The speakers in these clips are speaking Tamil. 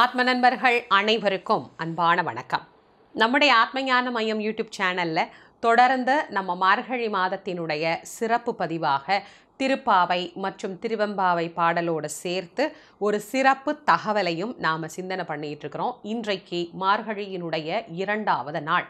ஆத்ம நண்பர்கள் அனைவருக்கும் அன்பான வணக்கம் நம்முடைய ஆத்மஞான மையம் யூடியூப் சேனலில் தொடர்ந்து நம்ம மார்கழி மாதத்தினுடைய சிறப்பு பதிவாக திருப்பாவை மற்றும் திருவெம்பாவை பாடலோடு சேர்த்து ஒரு சிறப்பு தகவலையும் நாம் சிந்தனை பண்ணிகிட்டு இருக்கிறோம் இன்றைக்கு மார்கழியினுடைய இரண்டாவது நாள்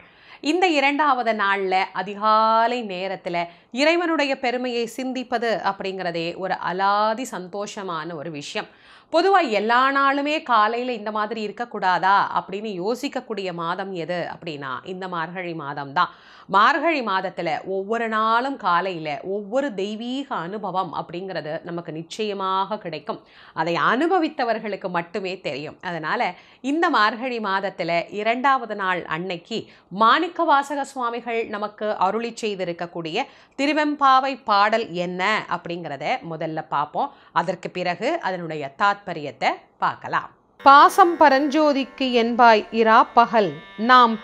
இந்த இரண்டாவது நாளில் அதிகாலை நேரத்தில் இறைவனுடைய பெருமையை சிந்திப்பது அப்படிங்கிறதே ஒரு அலாதி சந்தோஷமான ஒரு விஷயம் பொதுவாக எல்லா நாளுமே காலையில் இந்த மாதிரி இருக்கக்கூடாதா அப்படின்னு யோசிக்கக்கூடிய மாதம் எது அப்படின்னா இந்த மார்கழி மாதம் தான் மார்கழி மாதத்தில் ஒவ்வொரு நாளும் காலையில் ஒவ்வொரு தெய்வீக அனுபவம் அப்படிங்கிறது நமக்கு நிச்சயமாக கிடைக்கும் அதை அனுபவித்தவர்களுக்கு மட்டுமே தெரியும் அதனால் இந்த மார்கழி மாதத்தில் இரண்டாவது நாள் அன்னைக்கு மாணிக்க வாசக சுவாமிகள் நமக்கு அருளி செய்திருக்கக்கூடிய திருவெம்பாவை பாடல் என்ன அப்படிங்கிறத முதல்ல பார்ப்போம் அதற்கு பிறகு அதனுடைய தா தாத்பரியத்தை பார்க்கலாம் பாசம் பரஞ்சோதிக்கு என்பாய் இரா பகல் நாம்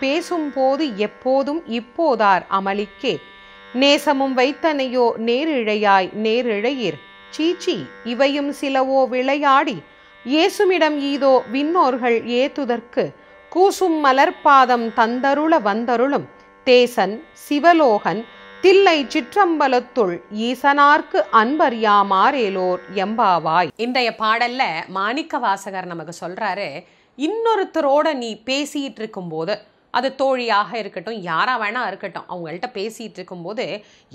போது எப்போதும் இப்போதார் அமளிக்கே நேசமும் வைத்தனையோ நேரிழையாய் நேரிழையீர் சீச்சி இவையும் சிலவோ விளையாடி இயேசுமிடம் ஈதோ விண்ணோர்கள் ஏத்துதற்கு கூசும் மலர்பாதம் தந்தருள வந்தருளும் தேசன் சிவலோகன் தில்லை சிற்றம்பலத்துள் ஈசனார்க்கு அன்பறியாமாரேலோர் எம்பாவாய் இன்றைய பாடல்ல மாணிக்க வாசகர் நமக்கு சொல்றாரு இன்னொருத்தரோட நீ பேசிட்டு இருக்கும்போது அது தோழியாக இருக்கட்டும் யாராக வேணால் இருக்கட்டும் அவங்கள்ட்ட பேசிகிட்டு இருக்கும்போது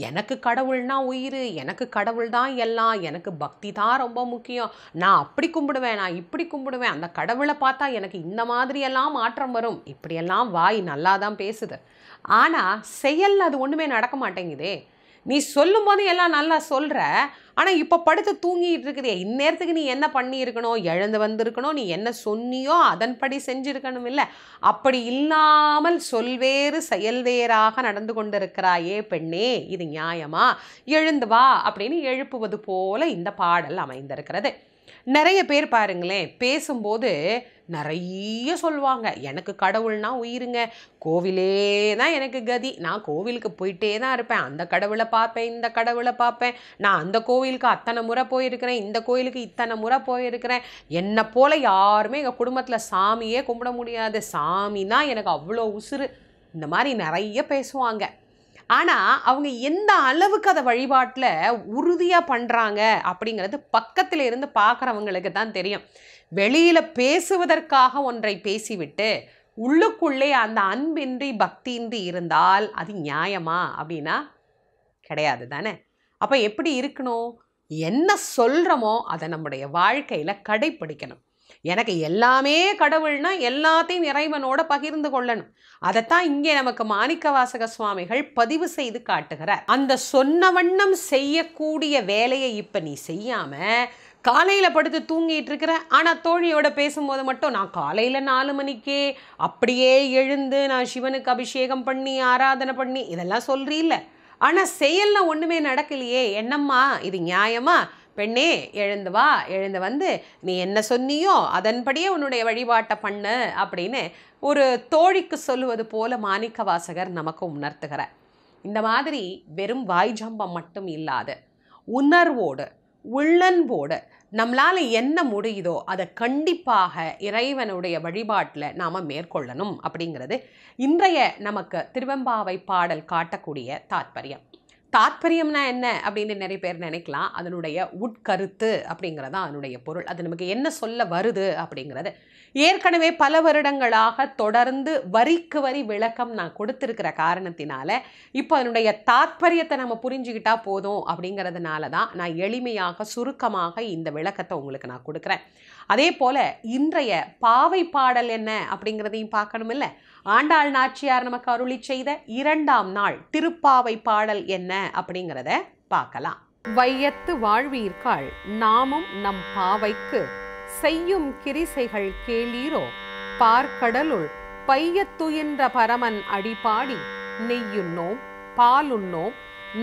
எனக்கு கடவுள்னா உயிர் எனக்கு கடவுள் தான் எல்லாம் எனக்கு பக்தி தான் ரொம்ப முக்கியம் நான் அப்படி கும்பிடுவேன் நான் இப்படி கும்பிடுவேன் அந்த கடவுளை பார்த்தா எனக்கு இந்த மாதிரியெல்லாம் மாற்றம் வரும் இப்படியெல்லாம் வாய் நல்லா தான் பேசுது ஆனால் செயல் அது ஒன்றுமே நடக்க மாட்டேங்குதே நீ சொல்லும் போது எல்லாம் நல்லா சொல்கிற ஆனால் இப்போ படுத்து தூங்கிட்டு இருக்குது இந்நேரத்துக்கு நீ என்ன பண்ணியிருக்கணும் எழுந்து வந்திருக்கணும் நீ என்ன சொன்னியோ அதன்படி செஞ்சுருக்கணும் இல்லை அப்படி இல்லாமல் சொல்வேறு செயல்வேறாக நடந்து கொண்டிருக்கிறாயே பெண்ணே இது நியாயமா எழுந்து வா அப்படின்னு எழுப்புவது போல இந்த பாடல் அமைந்திருக்கிறது நிறைய பேர் பாருங்களேன் பேசும்போது நிறைய சொல்லுவாங்க எனக்கு கடவுள்னா உயிருங்க கோவிலே தான் எனக்கு கதி நான் கோவிலுக்கு போயிட்டே தான் இருப்பேன் அந்த கடவுளை பார்ப்பேன் இந்த கடவுளை பார்ப்பேன் நான் அந்த கோவிலுக்கு அத்தனை முறை போயிருக்கிறேன் இந்த கோவிலுக்கு இத்தனை முறை போயிருக்கிறேன் என்னை போல் யாருமே எங்கள் குடும்பத்தில் சாமியே கும்பிட முடியாது சாமி தான் எனக்கு அவ்வளோ உசுறு இந்த மாதிரி நிறைய பேசுவாங்க ஆனால் அவங்க எந்த அளவுக்கு அதை வழிபாட்டில் உறுதியாக பண்ணுறாங்க அப்படிங்கிறது பக்கத்தில் இருந்து பார்க்குறவங்களுக்கு தான் தெரியும் வெளியில் பேசுவதற்காக ஒன்றை பேசிவிட்டு உள்ளுக்குள்ளே அந்த அன்பின்றி பக்தியின்றி இருந்தால் அது நியாயமா அப்படின்னா கிடையாது தானே அப்போ எப்படி இருக்கணும் என்ன சொல்கிறோமோ அதை நம்முடைய வாழ்க்கையில் கடைப்பிடிக்கணும் எனக்கு எல்லாமே கடவுள்னா எல்லாத்தையும் இறைவனோட பகிர்ந்து கொள்ளணும் அதைத்தான் இங்கே நமக்கு மாணிக்க வாசக சுவாமிகள் பதிவு செய்து காட்டுகிறார் அந்த சொன்ன வண்ணம் செய்யக்கூடிய வேலையை இப்போ நீ செய்யாமல் காலையில் படுத்து தூங்கிட்டு இருக்கிற ஆனால் தோழியோட பேசும்போது மட்டும் நான் காலையில் நாலு மணிக்கே அப்படியே எழுந்து நான் சிவனுக்கு அபிஷேகம் பண்ணி ஆராதனை பண்ணி இதெல்லாம் சொல்கிறீல்ல ஆனால் செயலில் ஒன்றுமே நடக்கலையே என்னம்மா இது நியாயமா பெண்ணே எழுந்து வா எழுந்து வந்து நீ என்ன சொன்னியோ அதன்படியே உன்னுடைய வழிபாட்டை பண்ணு அப்படின்னு ஒரு தோழிக்கு சொல்லுவது போல மாணிக்க வாசகர் நமக்கு உணர்த்துகிறார் இந்த மாதிரி வெறும் வாய் ஜம்பம் மட்டும் இல்லாது உணர்வோடு உள்ளன்போடு நம்மளால் என்ன முடியுதோ அதை கண்டிப்பாக இறைவனுடைய வழிபாட்டில் நாம் மேற்கொள்ளணும் அப்படிங்கிறது இன்றைய நமக்கு திருவெம்பாவை பாடல் காட்டக்கூடிய தாத்பரியம் தாற்பயம்னா என்ன அப்படின்னு நிறைய பேர் நினைக்கலாம் அதனுடைய உட்கருத்து அப்படிங்கிறது தான் அதனுடைய பொருள் அது நமக்கு என்ன சொல்ல வருது அப்படிங்கிறது ஏற்கனவே பல வருடங்களாக தொடர்ந்து வரிக்கு வரி விளக்கம் நான் கொடுத்துருக்கிற காரணத்தினால இப்போ அதனுடைய தாற்பயத்தை நம்ம புரிஞ்சுக்கிட்டா போதும் அப்படிங்கிறதுனால தான் நான் எளிமையாக சுருக்கமாக இந்த விளக்கத்தை உங்களுக்கு நான் கொடுக்குறேன் அதே போல் இன்றைய பாவை பாடல் என்ன அப்படிங்கிறதையும் பார்க்கணும் இல்லை ஆண்டாள் நாச்சியார் நமக்கு அருளி செய்த இரண்டாம் நாள் திருப்பாவை பாடல் என்ன அப்படிங்கிறத பார்க்கலாம் வையத்து வாழ்வீர்கள் நாமும் நம் பாவைக்கு செய்யும் கிரிசைகள் கேளீரோ பார்க்கடலுள் பையத்துயின்ற பரமன் அடிபாடி நெய்யுண்ணோம் பாலுண்ணோம்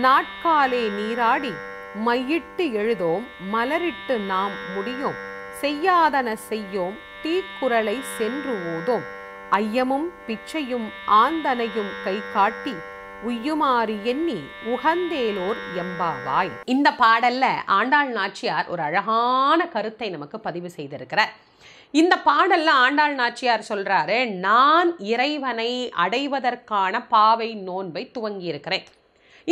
நாட்காலே நீராடி மையிட்டு எழுதோம் மலரிட்டு நாம் முடியோம் செய்யாதன செய்யோம் தீக்குறளை சென்று ஓதோம் ஐயமும் பிச்சையும் ஆந்தனையும் கை காட்டி உய்யுமாறு எண்ணி உகந்தேலோர் எம்பாவாய் இந்த பாடல்ல ஆண்டாள் நாச்சியார் ஒரு அழகான கருத்தை நமக்கு பதிவு செய்திருக்கிறார் இந்த பாடல்ல ஆண்டாள் நாச்சியார் சொல்றாரு நான் இறைவனை அடைவதற்கான பாவை நோன்பை துவங்கி இருக்கிறேன்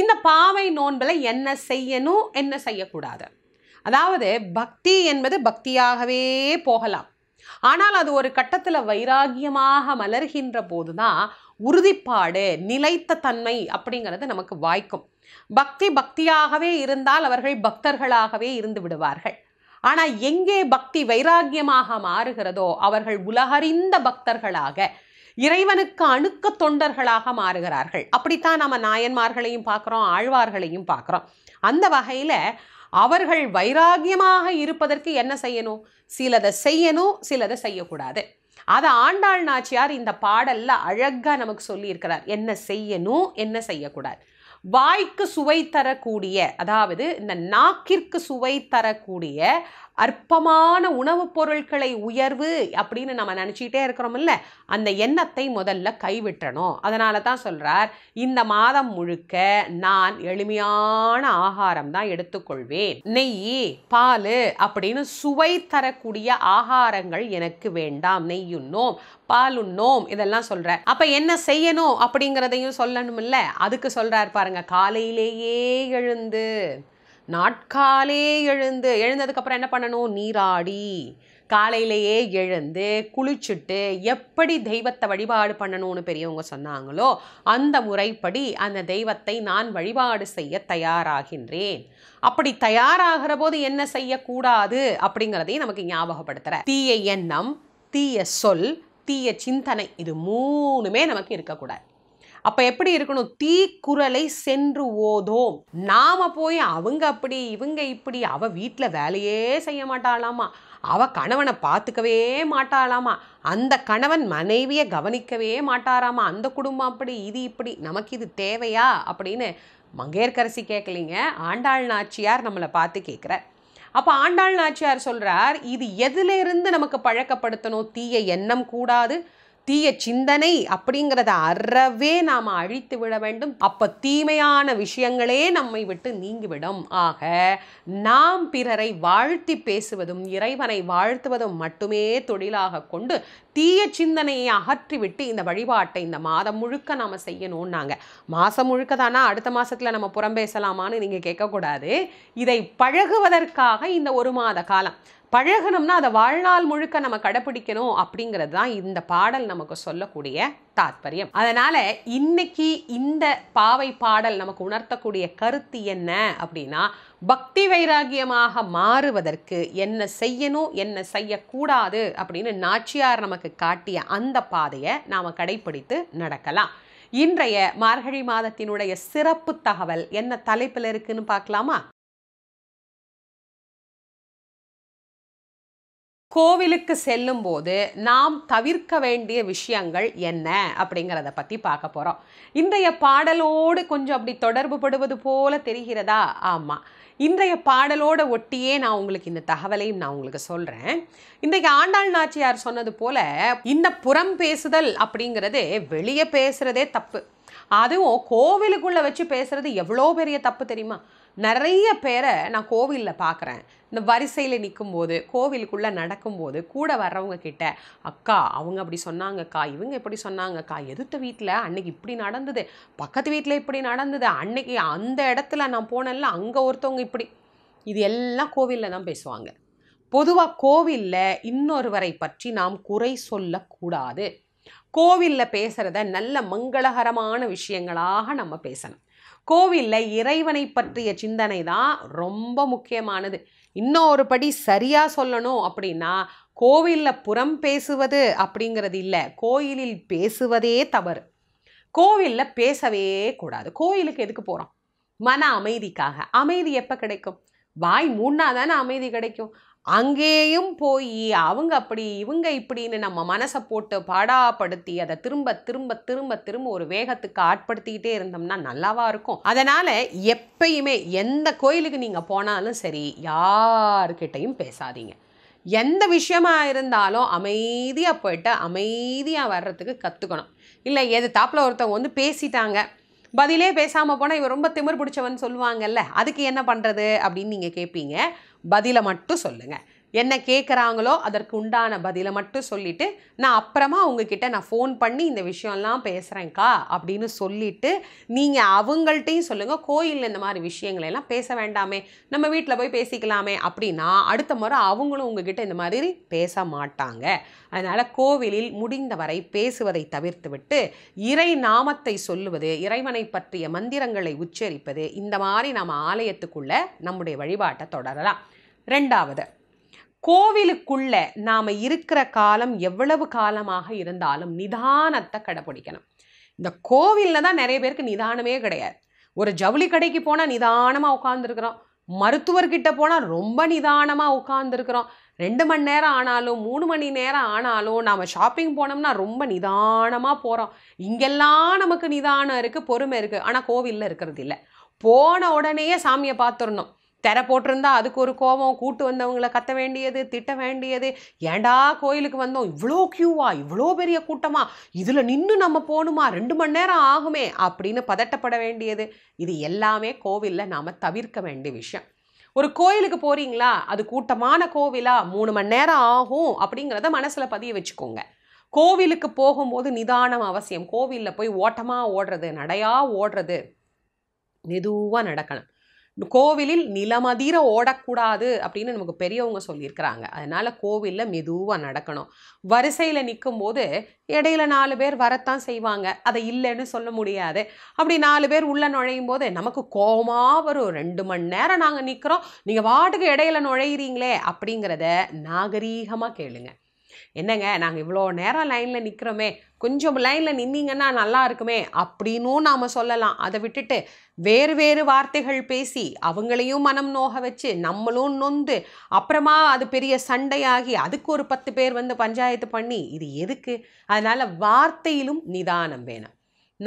இந்த பாவை நோன்பில் என்ன செய்யணும் என்ன செய்யக்கூடாது அதாவது பக்தி என்பது பக்தியாகவே போகலாம் ஆனால் அது ஒரு கட்டத்தில் வைராகியமாக மலர்கின்ற போது தான் உறுதிப்பாடு நிலைத்த தன்மை அப்படிங்கிறது நமக்கு வாய்க்கும் பக்தி பக்தியாகவே இருந்தால் அவர்கள் பக்தர்களாகவே இருந்து விடுவார்கள் ஆனால் எங்கே பக்தி வைராகியமாக மாறுகிறதோ அவர்கள் உலகறிந்த பக்தர்களாக இறைவனுக்கு அணுக்க தொண்டர்களாக மாறுகிறார்கள் அப்படித்தான் நம்ம நாயன்மார்களையும் பார்க்குறோம் ஆழ்வார்களையும் பார்க்குறோம் அந்த வகையில் அவர்கள் வைராகியமாக இருப்பதற்கு என்ன செய்யணும் சிலதை செய்யணும் சிலதை செய்யக்கூடாது அதை ஆண்டாள் நாச்சியார் இந்த பாடல்ல அழகா நமக்கு சொல்லியிருக்கிறார் என்ன செய்யணும் என்ன செய்யக்கூடாது வாய்க்கு சுவை தரக்கூடிய அதாவது இந்த நாக்கிற்கு சுவை தரக்கூடிய அற்பமான உணவுப் பொருட்களை உயர்வு அப்படின்னு நம்ம நினச்சிக்கிட்டே இருக்கிறோம்ல அந்த எண்ணத்தை முதல்ல கைவிட்டணும் அதனால தான் சொல்கிறார் இந்த மாதம் முழுக்க நான் எளிமையான ஆகாரம் தான் எடுத்துக்கொள்வேன் நெய் பால் அப்படின்னு சுவை தரக்கூடிய ஆகாரங்கள் எனக்கு வேண்டாம் நெய்யுண்ணோம் பாலுண்ணோம் இதெல்லாம் சொல்கிற அப்போ என்ன செய்யணும் அப்படிங்கிறதையும் இல்லை அதுக்கு சொல்கிறார் பாருங்கள் காலையிலேயே எழுந்து நாட்காலே எழுந்து எழுந்ததுக்கப்புறம் என்ன பண்ணணும் நீராடி காலையிலேயே எழுந்து குளிச்சுட்டு எப்படி தெய்வத்தை வழிபாடு பண்ணணும்னு பெரியவங்க சொன்னாங்களோ அந்த முறைப்படி அந்த தெய்வத்தை நான் வழிபாடு செய்ய தயாராகின்றேன் அப்படி தயாராகிற போது என்ன செய்யக்கூடாது அப்படிங்கிறதையும் நமக்கு ஞாபகப்படுத்துகிற தீய எண்ணம் தீய சொல் தீய சிந்தனை இது மூணுமே நமக்கு இருக்கக்கூடாது அப்போ எப்படி இருக்கணும் தீக்குறளை சென்று ஓதோ நாம் போய் அவங்க அப்படி இவங்க இப்படி அவள் வீட்டில் வேலையே செய்ய மாட்டாளாமா அவள் கணவனை பார்த்துக்கவே மாட்டாளாமா அந்த கணவன் மனைவியை கவனிக்கவே மாட்டாராமா அந்த குடும்பம் அப்படி இது இப்படி நமக்கு இது தேவையா அப்படின்னு மங்கையர்கரசி கேட்கலிங்க ஆண்டாள் நாச்சியார் நம்மளை பார்த்து கேட்குற அப்போ ஆண்டாள் நாச்சியார் சொல்கிறார் இது எதிலிருந்து நமக்கு பழக்கப்படுத்தணும் தீய எண்ணம் கூடாது தீய சிந்தனை அப்படிங்கிறத அறவே நாம் அழித்து விட வேண்டும் அப்போ தீமையான விஷயங்களே நம்மை விட்டு நீங்கிவிடும் ஆக நாம் பிறரை வாழ்த்தி பேசுவதும் இறைவனை வாழ்த்துவதும் மட்டுமே தொழிலாக கொண்டு தீய சிந்தனையை அகற்றிவிட்டு இந்த வழிபாட்டை இந்த மாதம் முழுக்க நாம் செய்யணும்னாங்க மாதம் முழுக்க தானா அடுத்த மாதத்தில் நம்ம புறம் பேசலாமான்னு நீங்கள் கேட்கக்கூடாது இதை பழகுவதற்காக இந்த ஒரு மாத காலம் பழகணும்னா அதை வாழ்நாள் முழுக்க நம்ம கடைப்பிடிக்கணும் அப்படிங்கிறது தான் இந்த பாடல் நமக்கு சொல்லக்கூடிய தாத்பரியம் அதனால் இன்னைக்கு இந்த பாவை பாடல் நமக்கு உணர்த்தக்கூடிய கருத்து என்ன அப்படின்னா பக்தி வைராகியமாக மாறுவதற்கு என்ன செய்யணும் என்ன செய்யக்கூடாது அப்படின்னு நாச்சியார் நமக்கு காட்டிய அந்த பாதையை நாம் கடைப்பிடித்து நடக்கலாம் இன்றைய மார்கழி மாதத்தினுடைய சிறப்பு தகவல் என்ன தலைப்பில் இருக்குன்னு பார்க்கலாமா கோவிலுக்கு செல்லும் போது நாம் தவிர்க்க வேண்டிய விஷயங்கள் என்ன அப்படிங்கிறத பற்றி பார்க்க போகிறோம் இன்றைய பாடலோடு கொஞ்சம் அப்படி தொடர்பு படுவது போல தெரிகிறதா ஆமாம் இன்றைய பாடலோட ஒட்டியே நான் உங்களுக்கு இந்த தகவலையும் நான் உங்களுக்கு சொல்கிறேன் இன்றைக்கு ஆண்டாள் நாச்சியார் சொன்னது போல இந்த புறம் பேசுதல் அப்படிங்கிறது வெளியே பேசுகிறதே தப்பு அதுவும் கோவிலுக்குள்ளே வச்சு பேசுகிறது எவ்வளோ பெரிய தப்பு தெரியுமா நிறைய பேரை நான் கோவிலில் பார்க்குறேன் இந்த வரிசையில் நிற்கும்போது கோவிலுக்குள்ளே நடக்கும்போது கூட வர்றவங்க கிட்ட அக்கா அவங்க அப்படி சொன்னாங்கக்கா இவங்க இப்படி சொன்னாங்கக்கா எதிர்த்த வீட்டில் அன்னைக்கு இப்படி நடந்தது பக்கத்து வீட்டில் இப்படி நடந்தது அன்னைக்கு அந்த இடத்துல நான் போனேன்ல அங்கே ஒருத்தவங்க இப்படி இது எல்லாம் கோவிலில் தான் பேசுவாங்க பொதுவாக கோவிலில் இன்னொருவரை பற்றி நாம் குறை சொல்லக்கூடாது கோவிலில் பேசுகிறத நல்ல மங்களகரமான விஷயங்களாக நம்ம பேசணும் கோவிலில் இறைவனை பற்றிய சிந்தனை தான் ரொம்ப முக்கியமானது இன்னும் ஒரு படி சரியாக சொல்லணும் அப்படின்னா கோவிலில் புறம் பேசுவது அப்படிங்கிறது இல்லை கோயிலில் பேசுவதே தவறு கோவிலில் பேசவே கூடாது கோயிலுக்கு எதுக்கு போகிறோம் மன அமைதிக்காக அமைதி எப்போ கிடைக்கும் வாய் மூணாதானே தானே அமைதி கிடைக்கும் அங்கேயும் போய் அவங்க அப்படி இவங்க இப்படின்னு நம்ம மனசை போட்டு பாடாப்படுத்தி அதை திரும்ப திரும்ப திரும்ப திரும்ப ஒரு வேகத்துக்கு ஆட்படுத்திக்கிட்டே இருந்தோம்னா நல்லாவா இருக்கும் அதனால எப்பயுமே எந்த கோயிலுக்கு நீங்கள் போனாலும் சரி யாருக்கிட்டையும் பேசாதீங்க எந்த விஷயமா இருந்தாலும் அமைதியாக போயிட்டு அமைதியாக வர்றதுக்கு கற்றுக்கணும் இல்லை எது தாப்பில் ஒருத்தவங்க வந்து பேசிட்டாங்க பதிலே பேசாமல் போனால் இவன் ரொம்ப திமிர் பிடிச்சவன் சொல்லுவாங்கல்ல அதுக்கு என்ன பண்ணுறது அப்படின்னு நீங்கள் கேட்பீங்க பதிலை மட்டும் சொல்லுங்கள் என்ன கேட்குறாங்களோ அதற்கு உண்டான பதிலை மட்டும் சொல்லிவிட்டு நான் அப்புறமா அவங்கக்கிட்ட நான் ஃபோன் பண்ணி இந்த விஷயம்லாம் பேசுகிறேன்க்கா அப்படின்னு சொல்லிவிட்டு நீங்கள் அவங்கள்ட்டையும் சொல்லுங்கள் கோயிலில் இந்த மாதிரி விஷயங்களெல்லாம் எல்லாம் பேச வேண்டாமே நம்ம வீட்டில் போய் பேசிக்கலாமே அப்படின்னா அடுத்த முறை அவங்களும் உங்ககிட்ட இந்த மாதிரி பேச மாட்டாங்க அதனால் கோவிலில் முடிந்தவரை பேசுவதை தவிர்த்து விட்டு இறை நாமத்தை சொல்லுவது இறைவனை பற்றிய மந்திரங்களை உச்சரிப்பது இந்த மாதிரி நம்ம ஆலயத்துக்குள்ளே நம்முடைய வழிபாட்டை தொடரலாம் ரெண்டாவது கோவிலுக்குள்ள நாம் இருக்கிற காலம் எவ்வளவு காலமாக இருந்தாலும் நிதானத்தை கடைப்பிடிக்கணும் இந்த கோவிலில் தான் நிறைய பேருக்கு நிதானமே கிடையாது ஒரு ஜவுளி கடைக்கு போனால் நிதானமாக உட்காந்துருக்குறோம் மருத்துவர்கிட்ட போனால் ரொம்ப நிதானமாக உட்காந்துருக்குறோம் ரெண்டு மணி நேரம் ஆனாலும் மூணு மணி நேரம் ஆனாலும் நாம் ஷாப்பிங் போனோம்னா ரொம்ப நிதானமாக போகிறோம் இங்கெல்லாம் நமக்கு நிதானம் இருக்குது பொறுமை இருக்குது ஆனால் கோவிலில் இருக்கிறது இல்லை போன உடனேயே சாமியை பார்த்துடணும் திரை போட்டிருந்தா அதுக்கு ஒரு கோபம் கூட்டு வந்தவங்களை கத்த வேண்டியது திட்ட வேண்டியது ஏண்டா கோயிலுக்கு வந்தோம் இவ்வளோ க்யூவா இவ்வளோ பெரிய கூட்டமாக இதில் நின்று நம்ம போகணுமா ரெண்டு மணி நேரம் ஆகுமே அப்படின்னு பதட்டப்பட வேண்டியது இது எல்லாமே கோவிலில் நாம் தவிர்க்க வேண்டிய விஷயம் ஒரு கோயிலுக்கு போகிறீங்களா அது கூட்டமான கோவிலா மூணு மணி நேரம் ஆகும் அப்படிங்கிறத மனசில் பதிய வச்சுக்கோங்க கோவிலுக்கு போகும்போது நிதானம் அவசியம் கோவிலில் போய் ஓட்டமாக ஓடுறது நடையாக ஓடுறது மெதுவாக நடக்கணும் கோவிலில் நிலமதிர ஓடக்கூடாது அப்படின்னு நமக்கு பெரியவங்க சொல்லியிருக்கிறாங்க அதனால் கோவிலில் மெதுவாக நடக்கணும் வரிசையில் நிற்கும் போது இடையில நாலு பேர் வரத்தான் செய்வாங்க அதை இல்லைன்னு சொல்ல முடியாது அப்படி நாலு பேர் உள்ளே நுழையும் போது நமக்கு கோபமாக வரும் ரெண்டு மணி நேரம் நாங்கள் நிற்கிறோம் நீங்கள் வாட்டுக்கு இடையில நுழையிறீங்களே அப்படிங்கிறத நாகரீகமாக கேளுங்கள் என்னங்க நாங்கள் இவ்வளோ நேரம் லைனில் நிற்கிறோமே கொஞ்சம் லைனில் நின்னீங்கன்னா நல்லா இருக்குமே அப்படின்னும் நாம் சொல்லலாம் அதை விட்டுட்டு வேறு வேறு வார்த்தைகள் பேசி அவங்களையும் மனம் நோக வச்சு நம்மளும் நொந்து அப்புறமா அது பெரிய சண்டையாகி அதுக்கு ஒரு பத்து பேர் வந்து பஞ்சாயத்து பண்ணி இது எதுக்கு அதனால் வார்த்தையிலும் நிதானம் வேணும்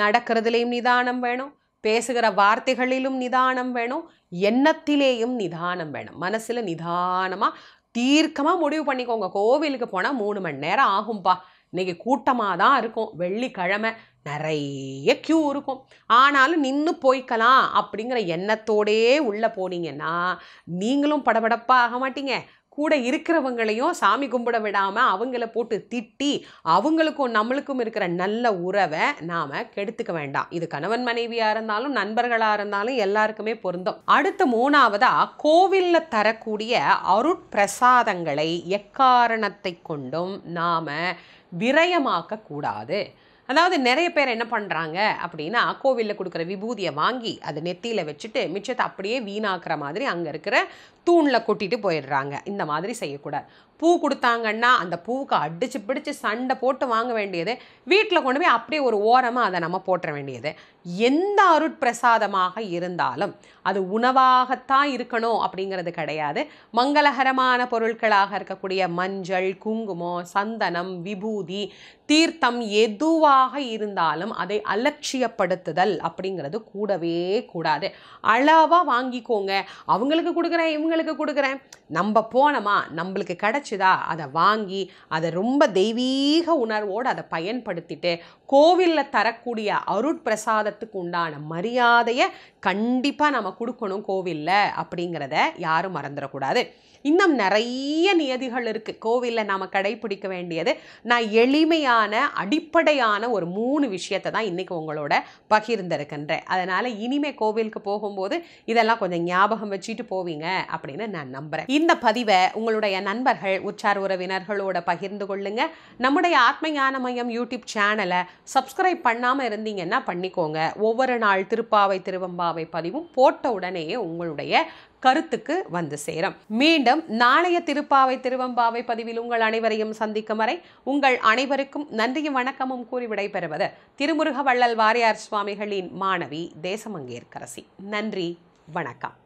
நடக்கிறதுலேயும் நிதானம் வேணும் பேசுகிற வார்த்தைகளிலும் நிதானம் வேணும் எண்ணத்திலேயும் நிதானம் வேணும் மனசில் நிதானமாக தீர்க்கமாக முடிவு பண்ணிக்கோங்க கோவிலுக்கு போனால் மூணு மணி நேரம் ஆகும்பா இன்றைக்கி கூட்டமாக தான் இருக்கும் வெள்ளிக்கிழமை நிறைய க்யூ இருக்கும் ஆனாலும் நின்று போய்க்கலாம் அப்படிங்கிற எண்ணத்தோடே உள்ளே போனீங்கன்னா நீங்களும் படபடப்பாக மாட்டீங்க கூட இருக்கிறவங்களையும் சாமி கும்பிட விடாமல் அவங்கள போட்டு திட்டி அவங்களுக்கும் நம்மளுக்கும் இருக்கிற நல்ல உறவை நாம் கெடுத்துக்க வேண்டாம் இது கணவன் மனைவியாக இருந்தாலும் நண்பர்களாக இருந்தாலும் எல்லாருக்குமே பொருந்தும் அடுத்து மூணாவதாக கோவிலில் தரக்கூடிய அருட்பிரசாதங்களை எக்காரணத்தை கொண்டும் நாம் விரயமாக்க கூடாது அதாவது நிறைய பேர் என்ன பண்ணுறாங்க அப்படின்னா கோவிலில் கொடுக்குற விபூதியை வாங்கி அதை நெத்தியில் வச்சுட்டு மிச்சத்தை அப்படியே வீணாக்குற மாதிரி அங்கே இருக்கிற தூணில் கொட்டிட்டு போயிடுறாங்க இந்த மாதிரி செய்யக்கூடாது பூ கொடுத்தாங்கன்னா அந்த பூவுக்கு அடித்து பிடிச்சி சண்டை போட்டு வாங்க வேண்டியது வீட்டில் கொண்டு போய் அப்படியே ஒரு ஓரமாக அதை நம்ம போட்டுற வேண்டியது எந்த அருட்பிரசாதமாக இருந்தாலும் அது உணவாகத்தான் இருக்கணும் அப்படிங்கிறது கிடையாது மங்களகரமான பொருட்களாக இருக்கக்கூடிய மஞ்சள் குங்குமம் சந்தனம் விபூதி தீர்த்தம் எதுவாக இருந்தாலும் அதை அலட்சியப்படுத்துதல் அப்படிங்கிறது கூடவே கூடாது அளவாக வாங்கிக்கோங்க அவங்களுக்கு கொடுக்குற இவங்க மற்றவங்களுக்கு கொடுக்குறேன் நம்ம போனோமா நம்மளுக்கு கிடச்சிதா அதை வாங்கி அதை ரொம்ப தெய்வீக உணர்வோடு அதை பயன்படுத்திட்டு கோவிலில் தரக்கூடிய அருட்பிரசாதத்துக்கு உண்டான மரியாதையை கண்டிப்பாக நம்ம கொடுக்கணும் கோவிலில் அப்படிங்கிறத யாரும் மறந்துடக்கூடாது இன்னும் நிறைய நியதிகள் இருக்குது கோவிலில் நாம் கடைபிடிக்க வேண்டியது நான் எளிமையான அடிப்படையான ஒரு மூணு விஷயத்தை தான் இன்றைக்கி உங்களோட பகிர்ந்திருக்கின்றேன் அதனால் இனிமேல் கோவிலுக்கு போகும்போது இதெல்லாம் கொஞ்சம் ஞாபகம் வச்சுட்டு போவீங்க அப்படின்னு நான் நம்புறேன் இந்த பதிவை உங்களுடைய நண்பர்கள் உச்சார் உறவினர்களோட பகிர்ந்து கொள்ளுங்க நம்முடைய ஆத்ம ஞான மையம் யூடியூப் சேனலை சப்ஸ்கிரைப் பண்ணாமல் இருந்தீங்கன்னா பண்ணிக்கோங்க ஒவ்வொரு நாள் திருப்பாவை திருவம்பாவை பதிவும் போட்ட உடனேயே உங்களுடைய கருத்துக்கு வந்து சேரும் மீண்டும் நாளைய திருப்பாவை திருவம்பாவை பதிவில் உங்கள் அனைவரையும் சந்திக்கும் வரை உங்கள் அனைவருக்கும் நன்றியும் வணக்கமும் கூறி விடைபெறுவது திருமுருக வள்ளல் வாரியார் சுவாமிகளின் மாணவி தேசமங்கேற்கரசி நன்றி வணக்கம்